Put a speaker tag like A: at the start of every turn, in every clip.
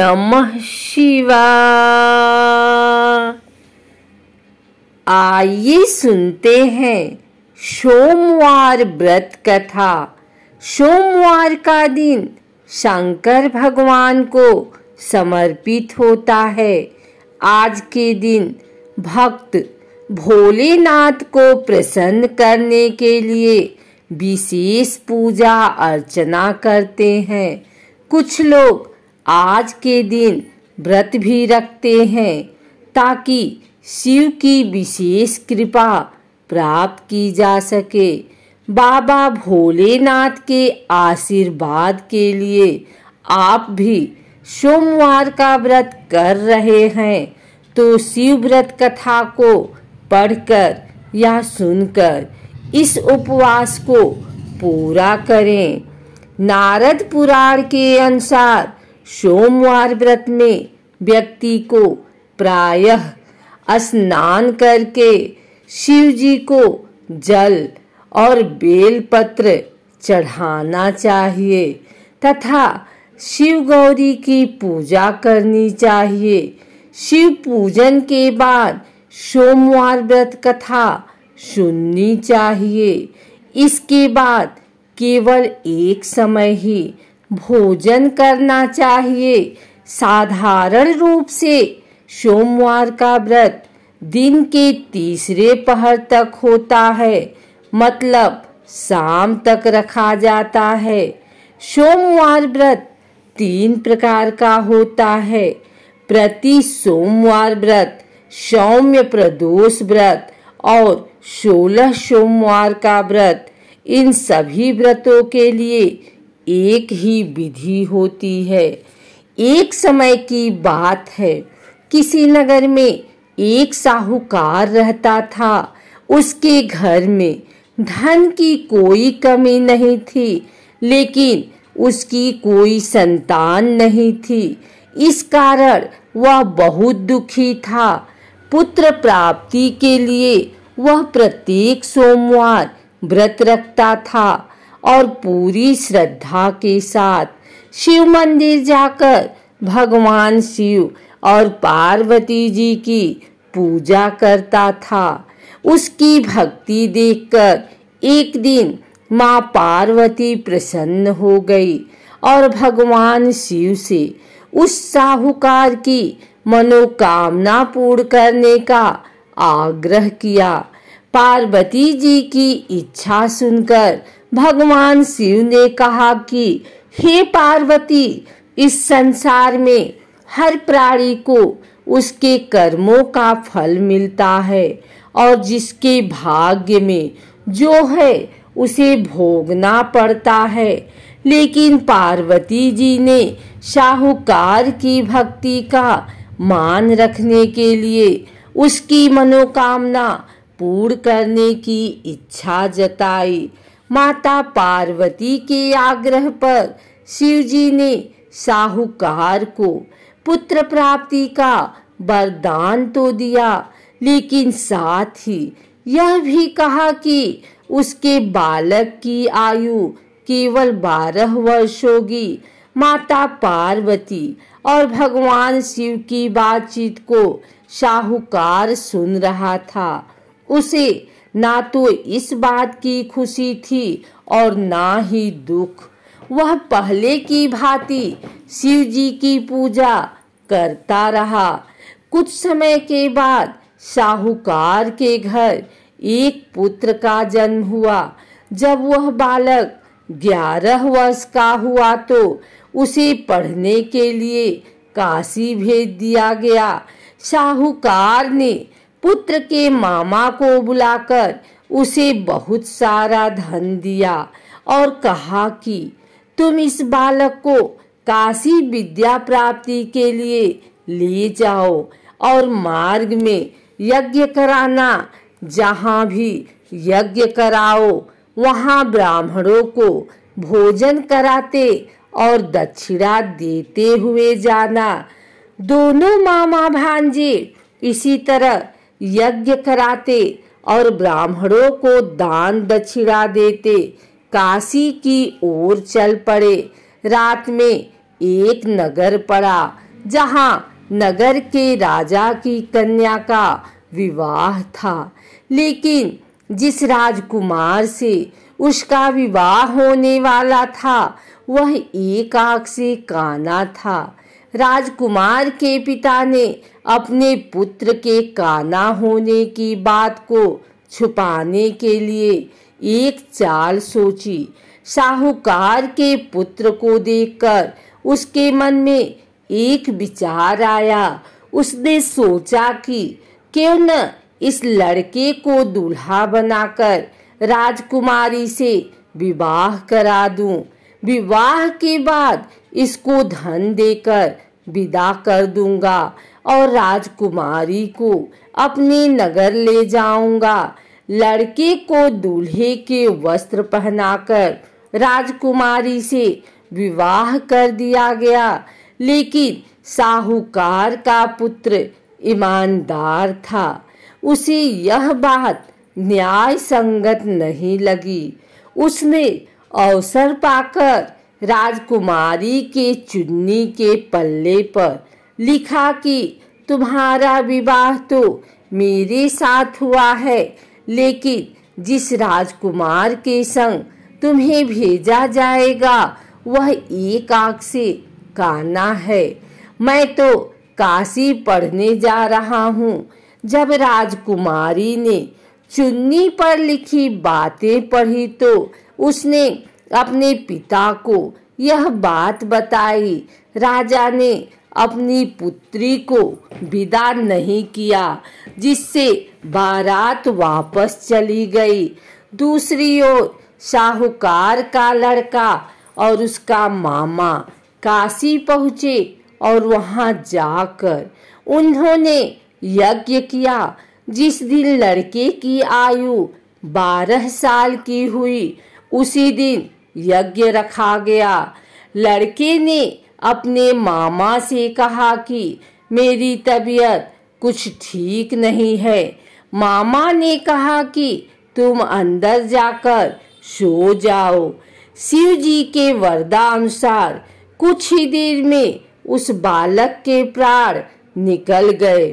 A: नमः शिवा आइए सुनते हैं सोमवार व्रत कथा सोमवार का दिन शंकर भगवान को समर्पित होता है आज के दिन भक्त भोलेनाथ को प्रसन्न करने के लिए विशेष पूजा अर्चना करते हैं कुछ लोग आज के दिन व्रत भी रखते हैं ताकि शिव की विशेष कृपा प्राप्त की जा सके बाबा भोलेनाथ के आशीर्वाद के लिए आप भी सोमवार का व्रत कर रहे हैं तो शिव व्रत कथा को पढ़कर या सुनकर इस उपवास को पूरा करें नारद पुराण के अनुसार सोमवार व्रत में व्यक्ति को प्रायः स्नान करके शिव जी को जल और बेलपत्र चढ़ाना चाहिए तथा शिव गौरी की पूजा करनी चाहिए शिव पूजन के बाद सोमवार व्रत कथा सुननी चाहिए इसके बाद केवल एक समय ही भोजन करना चाहिए साधारण रूप से सोमवार का व्रत दिन के तीसरे पहर तक होता है मतलब शाम तक रखा जाता है सोमवार व्रत तीन प्रकार का होता है प्रति सोमवार व्रत सौम्य प्रदोष व्रत और सोलह सोमवार का व्रत इन सभी व्रतों के लिए एक ही विधि होती है एक समय की बात है किसी नगर में एक साहूकार रहता था उसके घर में धन की कोई कमी नहीं थी लेकिन उसकी कोई संतान नहीं थी इस कारण वह बहुत दुखी था पुत्र प्राप्ति के लिए वह प्रत्येक सोमवार व्रत रखता था और पूरी श्रद्धा के साथ शिव मंदिर जाकर भगवान शिव और पार्वती जी की पूजा करता था उसकी भक्ति देखकर एक दिन माँ पार्वती प्रसन्न हो गई और भगवान शिव से उस साहूकार की मनोकामना पूर्ण करने का आग्रह किया पार्वती जी की इच्छा सुनकर भगवान शिव ने कहा कि हे पार्वती इस संसार में हर प्राणी को उसके कर्मों का फल मिलता है और जिसके भाग्य में जो है उसे भोगना पड़ता है लेकिन पार्वती जी ने शाहूकार की भक्ति का मान रखने के लिए उसकी मनोकामना पूर्ण करने की इच्छा जताई माता पार्वती के आग्रह पर शिवजी ने साहूकार को पुत्र प्राप्ति का वरदान तो दिया लेकिन साथ ही यह भी कहा कि उसके बालक की आयु केवल बारह वर्ष होगी माता पार्वती और भगवान शिव की बातचीत को साहूकार सुन रहा था उसे ना तो इस बात की खुशी थी और ना ही दुख वह पहले की भांति शिव जी की पूजा करता रहा कुछ समय के बाद साहूकार के घर एक पुत्र का जन्म हुआ जब वह बालक ग्यारह वर्ष का हुआ तो उसे पढ़ने के लिए काशी भेज दिया गया साहूकार ने पुत्र के मामा को बुलाकर उसे बहुत सारा धन दिया और कहा कि तुम इस बालक को काशी विद्या प्राप्ति के लिए ले जाओ और मार्ग में यज्ञ कराना जहाँ भी यज्ञ कराओ वहाँ ब्राह्मणों को भोजन कराते और दक्षिणा देते हुए जाना दोनों मामा भांजे इसी तरह यज्ञ कराते और ब्राह्मणों को दान दक्षिणा देते काशी की ओर चल पड़े रात में एक नगर पड़ा जहाँ नगर के राजा की कन्या का विवाह था लेकिन जिस राजकुमार से उसका विवाह होने वाला था वह एक आख से काना था राजकुमार के पिता ने अपने पुत्र के काना होने की बात को छुपाने के लिए एक चाल सोची साहूकार के पुत्र को देखकर उसके मन में एक विचार आया उसने सोचा कि क्यों न इस लड़के को दूल्हा बनाकर राजकुमारी से विवाह करा दूं। विवाह के बाद इसको धन देकर विदा कर दूंगा और राजकुमारी को अपने नगर ले जाऊंगा लड़के को दूल्हे के वस्त्र पहनाकर राजकुमारी से विवाह कर दिया गया लेकिन साहूकार का पुत्र ईमानदार था उसे यह बात न्याय संगत नहीं लगी उसने अवसर पाकर राजकुमारी के चुन्नी के पल्ले पर लिखा कि तुम्हारा विवाह तो मेरे साथ हुआ है लेकिन जिस राजकुमार के संग तुम्हें भेजा जाएगा वह एक आंख से काना है मैं तो काशी पढ़ने जा रहा हूँ जब राजकुमारी ने चुन्नी पर लिखी बातें पढ़ी तो उसने अपने पिता को यह बात बताई राजा ने अपनी पुत्री को विदा नहीं किया जिससे बारात वापस चली गई दूसरी ओर साहूकार का लड़का और उसका मामा काशी पहुँचे और वहाँ जाकर उन्होंने यज्ञ किया जिस दिन लड़के की आयु बारह साल की हुई उसी दिन यज्ञ रखा गया लड़के ने अपने मामा से कहा कि मेरी तबीयत कुछ ठीक नहीं है मामा ने कहा कि तुम अंदर जाकर सो जाओ शिव जी के वरदानुसार कुछ ही देर में उस बालक के प्राण निकल गए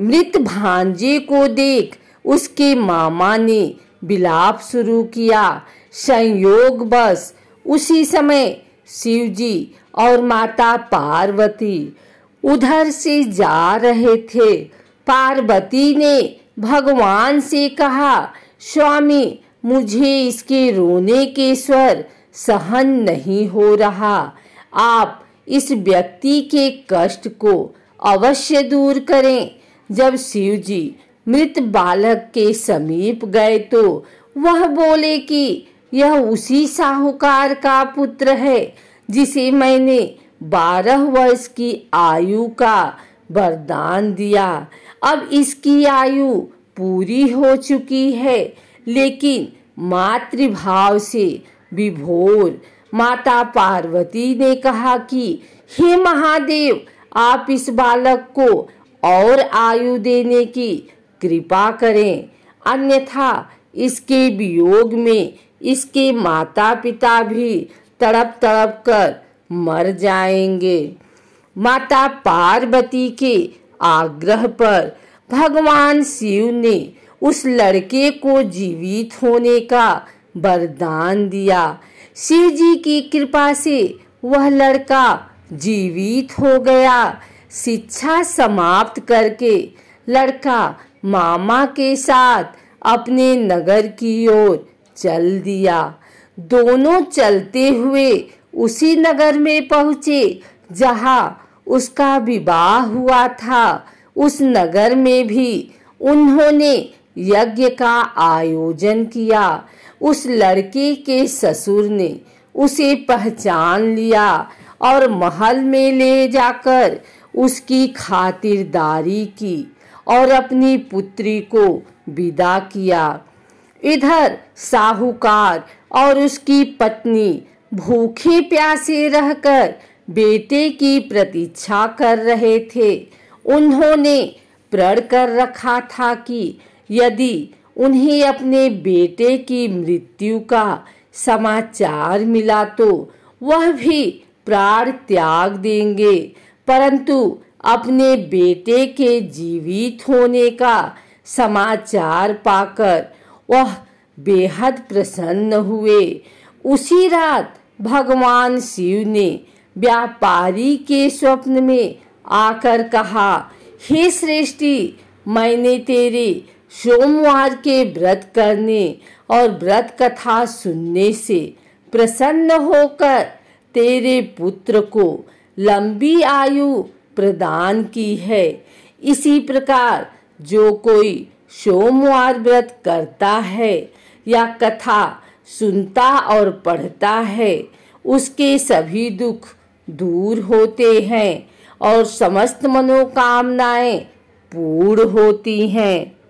A: मृत भांजे को देख उसके मामा ने बिलाप शुरू किया संयोग बस उसी समय शिव जी और माता पार्वती उधर से जा रहे थे पार्वती ने भगवान से कहा स्वामी मुझे इसके रोने के स्वर सहन नहीं हो रहा आप इस व्यक्ति के कष्ट को अवश्य दूर करें जब शिव जी मृत बालक के समीप गए तो वह बोले कि यह उसी साहूकार का पुत्र है जिसे मैंने बारह वर्ष की आयु का वरदान दिया अब इसकी आयु पूरी हो चुकी है लेकिन मातृभाव से विभोर माता पार्वती ने कहा कि हे महादेव आप इस बालक को और आयु देने की कृपा करें अन्यथा इसके वियोग में इसके माता पिता भी तड़प तड़प कर मर जाएंगे माता पार्वती के आग्रह पर भगवान शिव ने उस लड़के को जीवित होने का वरदान दिया शिव जी की कृपा से वह लड़का जीवित हो गया शिक्षा समाप्त करके लड़का मामा के साथ अपने नगर की ओर चल दिया दोनों चलते हुए उसी नगर में पहुंचे जहां उसका विवाह हुआ था उस नगर में भी उन्होंने यज्ञ का आयोजन किया उस लड़के के ससुर ने उसे पहचान लिया और महल में ले जाकर उसकी खातिरदारी की और अपनी पुत्री को विदा किया इधर साहूकार और उसकी पत्नी भूखे प्यासे रहकर बेटे की प्रतीक्षा कर रहे थे उन्होंने प्रण कर रखा था कि यदि उन्हें अपने बेटे की मृत्यु का समाचार मिला तो वह भी प्राण त्याग देंगे परंतु अपने बेटे के जीवित होने का समाचार पाकर वह बेहद प्रसन्न हुए उसी रात भगवान शिव ने व्यापारी के स्वप्न में आकर कहा हे श्रेष्ठी मैंने तेरे सोमवार के व्रत करने और व्रत कथा सुनने से प्रसन्न होकर तेरे पुत्र को लंबी आयु प्रदान की है इसी प्रकार जो कोई सोमवार व्रत करता है या कथा सुनता और पढ़ता है उसके सभी दुख दूर होते हैं और समस्त मनोकामनाएं पूर्ण होती हैं